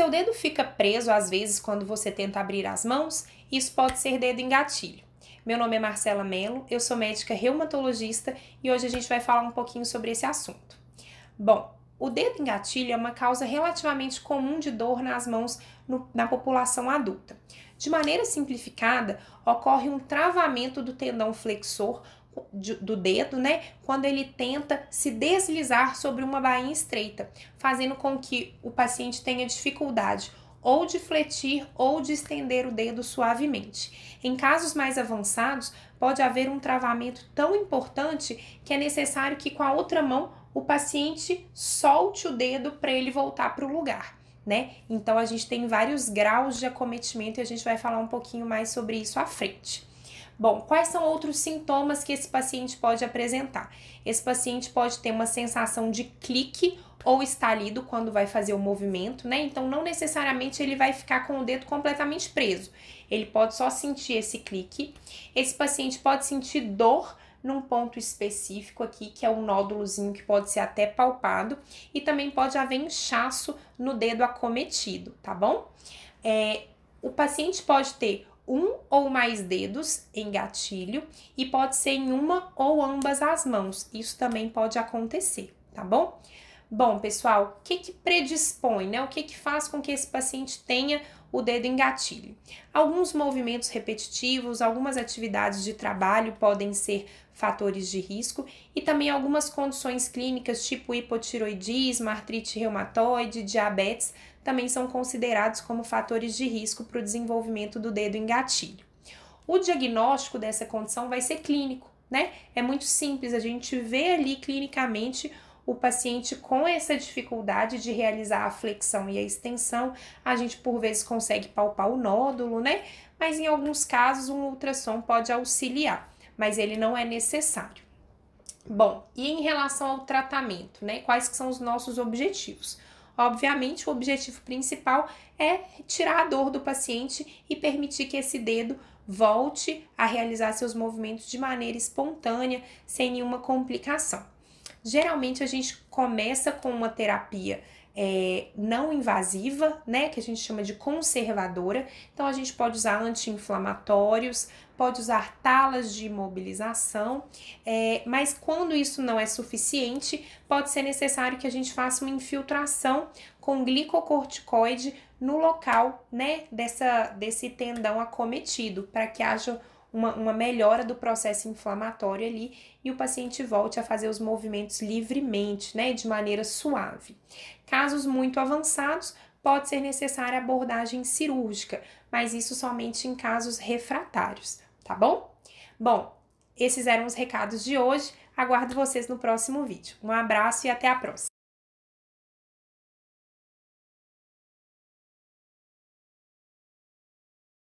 Seu dedo fica preso às vezes quando você tenta abrir as mãos, isso pode ser dedo em gatilho. Meu nome é Marcela Mello, eu sou médica reumatologista e hoje a gente vai falar um pouquinho sobre esse assunto. Bom, o dedo em gatilho é uma causa relativamente comum de dor nas mãos no, na população adulta. De maneira simplificada, ocorre um travamento do tendão flexor do dedo, né? Quando ele tenta se deslizar sobre uma bainha estreita, fazendo com que o paciente tenha dificuldade ou de fletir ou de estender o dedo suavemente. Em casos mais avançados, pode haver um travamento tão importante que é necessário que com a outra mão o paciente solte o dedo para ele voltar para o lugar. Né? Então a gente tem vários graus de acometimento e a gente vai falar um pouquinho mais sobre isso à frente. Bom, quais são outros sintomas que esse paciente pode apresentar? Esse paciente pode ter uma sensação de clique ou estalido quando vai fazer o movimento, né? Então não necessariamente ele vai ficar com o dedo completamente preso. Ele pode só sentir esse clique. Esse paciente pode sentir dor num ponto específico aqui, que é um nódulozinho que pode ser até palpado, e também pode haver inchaço no dedo acometido, tá bom? É, o paciente pode ter um ou mais dedos em gatilho e pode ser em uma ou ambas as mãos. Isso também pode acontecer, tá bom? Bom, pessoal, o que, que predispõe, né? O que, que faz com que esse paciente tenha o dedo em gatilho? Alguns movimentos repetitivos, algumas atividades de trabalho podem ser fatores de risco e também algumas condições clínicas, tipo hipotiroidismo, artrite reumatoide, diabetes, também são considerados como fatores de risco para o desenvolvimento do dedo em gatilho. O diagnóstico dessa condição vai ser clínico, né? É muito simples, a gente vê ali clinicamente o paciente com essa dificuldade de realizar a flexão e a extensão, a gente por vezes consegue palpar o nódulo, né? Mas em alguns casos um ultrassom pode auxiliar, mas ele não é necessário. Bom, e em relação ao tratamento, né? Quais que são os nossos objetivos? Obviamente, o objetivo principal é tirar a dor do paciente e permitir que esse dedo volte a realizar seus movimentos de maneira espontânea, sem nenhuma complicação. Geralmente a gente começa com uma terapia é, não invasiva, né, que a gente chama de conservadora. Então a gente pode usar anti-inflamatórios, pode usar talas de imobilização, é, mas quando isso não é suficiente, pode ser necessário que a gente faça uma infiltração com glicocorticoide no local, né, dessa, desse tendão acometido, para que haja uma, uma melhora do processo inflamatório ali e o paciente volte a fazer os movimentos livremente, né, de maneira suave. Casos muito avançados, pode ser necessária abordagem cirúrgica, mas isso somente em casos refratários, tá bom? Bom, esses eram os recados de hoje. Aguardo vocês no próximo vídeo. Um abraço e até a próxima!